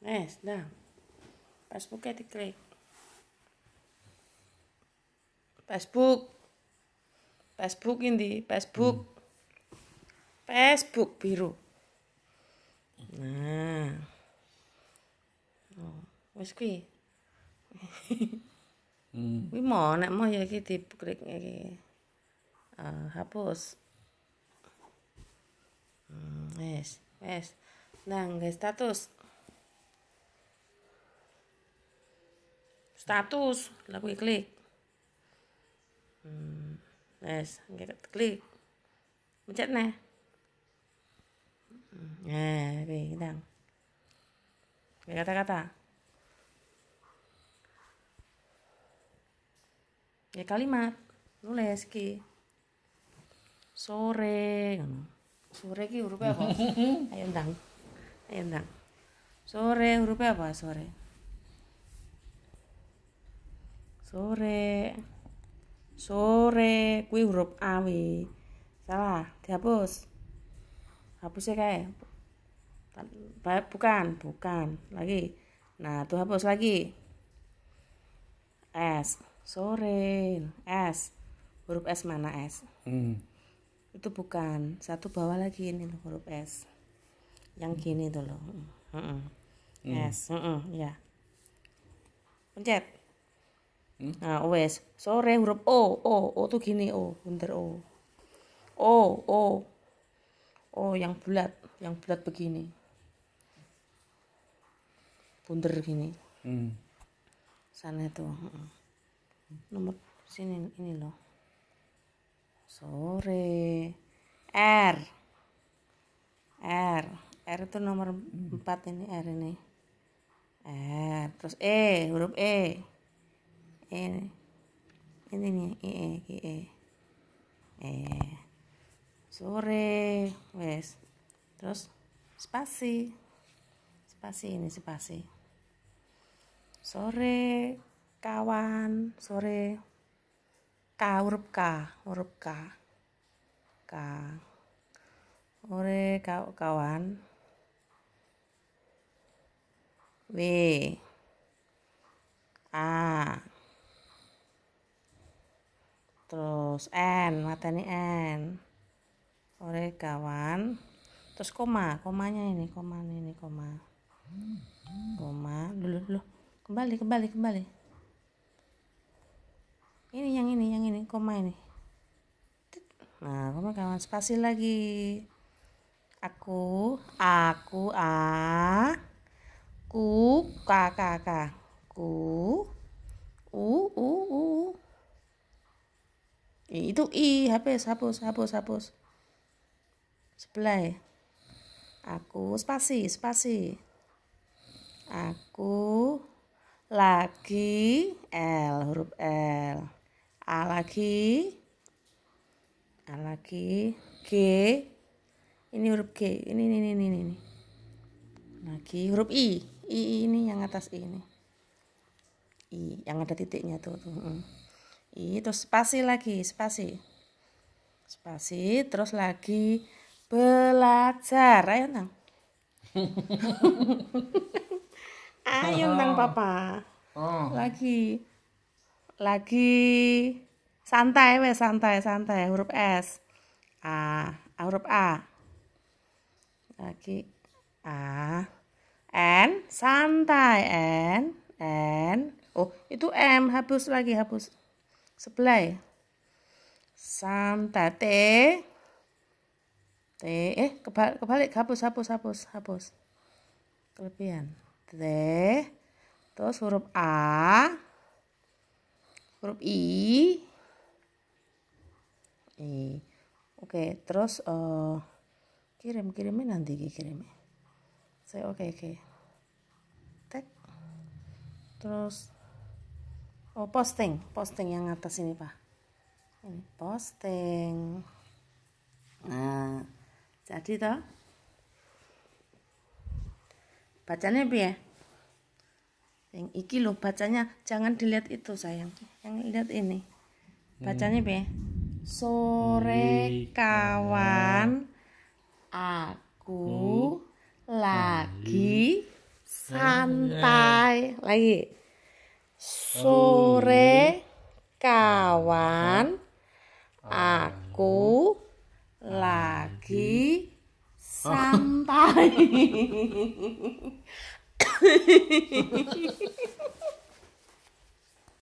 Yes, dah. Passbooknya diklik. Facebook. Facebook ini, Facebook. Facebook biru. Nah. Oh, wis kuwi. Hmm. Kuwi mau nek mau ya iki klik iki. Ya uh, ah, hapus. Hmm, wes, wes. Nah, guys, status. status lalu gue klik hmm. kita klik pencet nih nah ini kita kata-kata ya kalimat nulis ki sore sore ki hurufnya apa ayo ndang ayo ndang sore hurufnya apa sore sore sore kui huruf A w salah dihapus ya kayak bukan bukan lagi nah tuh hapus lagi S sore S huruf S mana S hmm. itu bukan satu bawah lagi ini huruf S yang gini tuh loh hmm. S hmm. ya pencet Hmm? Nah, wes. Sore huruf O, O, O tuh gini O, bunder O. O, O. O yang bulat, yang bulat begini. Bunder gini. Hmm. Sana itu Nomor sini ini loh. Sore. R. R. R itu nomor hmm. empat ini R ini. R terus E, huruf E ini eh, ini nih IE eh, IE eh, eh sore wes terus spasi spasi ini spasi sore kawan sore ka huruf ka huruf ka ka sore kawan w terus n ini n oleh kawan terus koma komanya ini koma ini koma koma dulu dulu kembali kembali kembali ini yang ini yang ini koma ini nah koma kawan spasi lagi aku aku a ku kakak i hapus hapus hapus hapus sebelah ya. aku spasi spasi aku lagi L huruf L A lagi A lagi G ini huruf G ini ini ini ini, ini. lagi huruf I I ini yang atas I ini I yang ada titiknya tuh tuh mm. I terus spasi lagi, spasi. Spasi terus lagi belajar. Ayo nang. Ayo nang papa. Oh. Lagi. Lagi santai wes santai santai huruf S. A, A huruf A. Lagi A. N santai N N. Oh, itu M hapus lagi hapus sebelah ya? samtate te eh kebalik, kebalik hapus hapus hapus hapus kelebihan te terus huruf a huruf i i e. oke terus uh, eh, kirim kirimin nanti kirim saya oke oke okay. tek terus oh posting posting yang atas ini pak posting nah jadi toh bacanya bi ya yang iki loh bacanya jangan dilihat itu sayang yang lihat ini bacanya bi hmm. sore kawan aku hmm. lagi santai lagi sore kawan aku lagi ah. santai